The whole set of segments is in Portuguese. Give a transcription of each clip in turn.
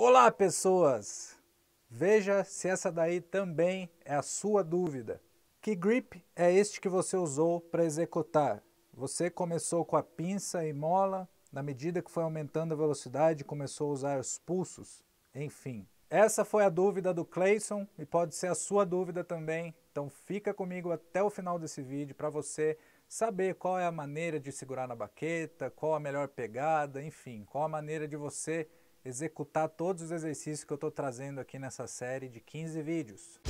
Olá, pessoas! Veja se essa daí também é a sua dúvida. Que grip é este que você usou para executar? Você começou com a pinça e mola, na medida que foi aumentando a velocidade, começou a usar os pulsos, enfim. Essa foi a dúvida do Clayson e pode ser a sua dúvida também. Então fica comigo até o final desse vídeo para você saber qual é a maneira de segurar na baqueta, qual a melhor pegada, enfim, qual a maneira de você executar todos os exercícios que eu estou trazendo aqui nessa série de 15 vídeos.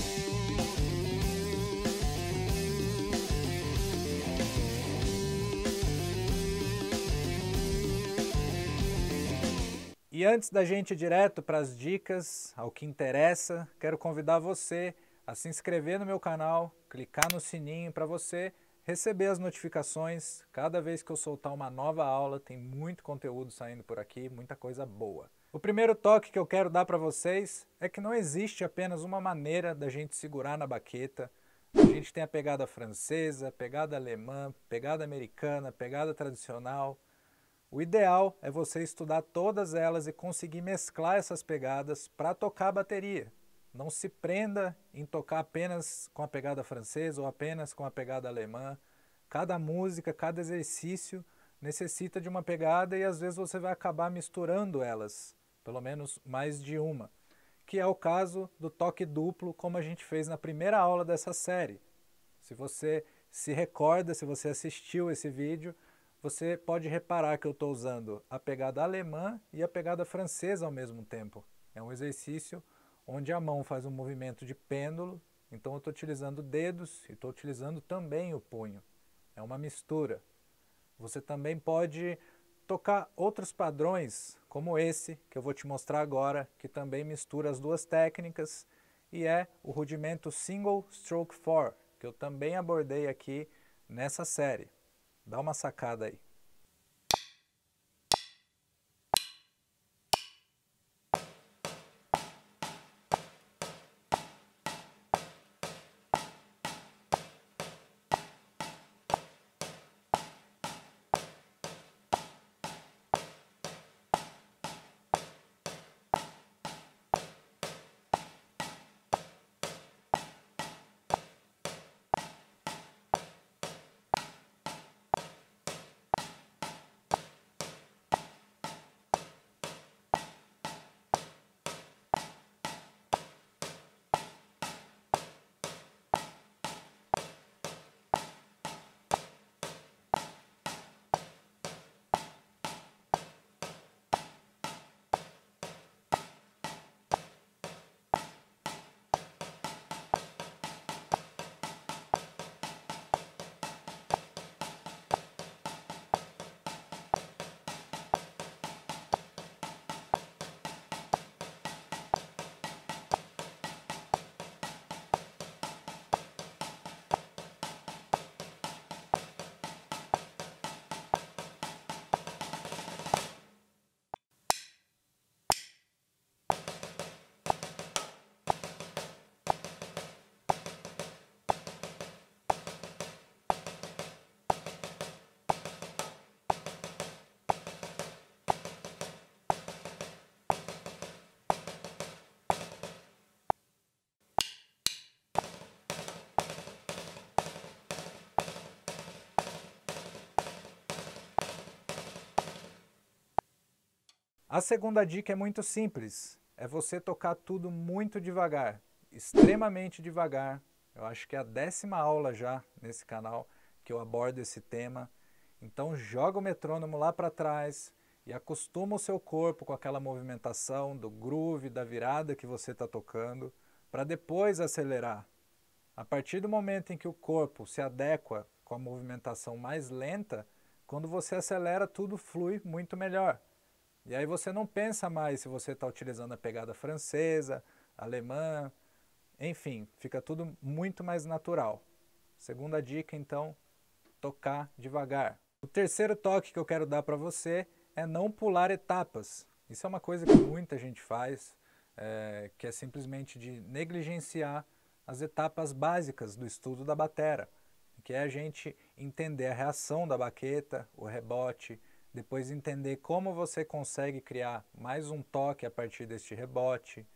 E antes da gente ir direto para as dicas, ao que interessa, quero convidar você a se inscrever no meu canal, clicar no sininho para você receber as notificações. Cada vez que eu soltar uma nova aula, tem muito conteúdo saindo por aqui, muita coisa boa. O primeiro toque que eu quero dar para vocês é que não existe apenas uma maneira da gente segurar na baqueta. A gente tem a pegada francesa, a pegada alemã, pegada americana, pegada tradicional. O ideal é você estudar todas elas e conseguir mesclar essas pegadas para tocar a bateria. Não se prenda em tocar apenas com a pegada francesa ou apenas com a pegada alemã. Cada música, cada exercício necessita de uma pegada e às vezes você vai acabar misturando elas, pelo menos mais de uma, que é o caso do toque duplo, como a gente fez na primeira aula dessa série. Se você se recorda, se você assistiu esse vídeo, você pode reparar que eu estou usando a pegada alemã e a pegada francesa ao mesmo tempo. É um exercício onde a mão faz um movimento de pêndulo, então eu estou utilizando dedos e estou utilizando também o punho. É uma mistura. Você também pode tocar outros padrões, como esse que eu vou te mostrar agora, que também mistura as duas técnicas e é o rudimento Single Stroke 4, que eu também abordei aqui nessa série. Dá uma sacada aí. A segunda dica é muito simples, é você tocar tudo muito devagar, extremamente devagar. Eu acho que é a décima aula já nesse canal que eu abordo esse tema. Então joga o metrônomo lá para trás e acostuma o seu corpo com aquela movimentação do groove, da virada que você está tocando, para depois acelerar. A partir do momento em que o corpo se adequa com a movimentação mais lenta, quando você acelera, tudo flui muito melhor. E aí você não pensa mais se você está utilizando a pegada francesa, alemã, enfim, fica tudo muito mais natural. Segunda dica, então, tocar devagar. O terceiro toque que eu quero dar para você é não pular etapas. Isso é uma coisa que muita gente faz, é, que é simplesmente de negligenciar as etapas básicas do estudo da batera, que é a gente entender a reação da baqueta, o rebote, depois entender como você consegue criar mais um toque a partir deste rebote.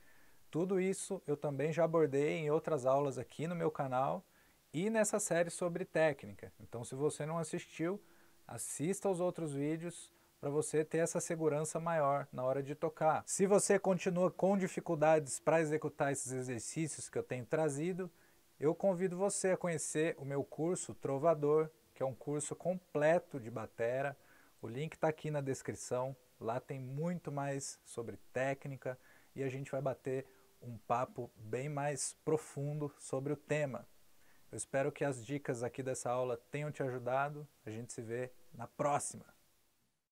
Tudo isso eu também já abordei em outras aulas aqui no meu canal e nessa série sobre técnica. Então, se você não assistiu, assista aos outros vídeos para você ter essa segurança maior na hora de tocar. Se você continua com dificuldades para executar esses exercícios que eu tenho trazido, eu convido você a conhecer o meu curso Trovador, que é um curso completo de batera, o link está aqui na descrição. Lá tem muito mais sobre técnica e a gente vai bater um papo bem mais profundo sobre o tema. Eu espero que as dicas aqui dessa aula tenham te ajudado. A gente se vê na próxima!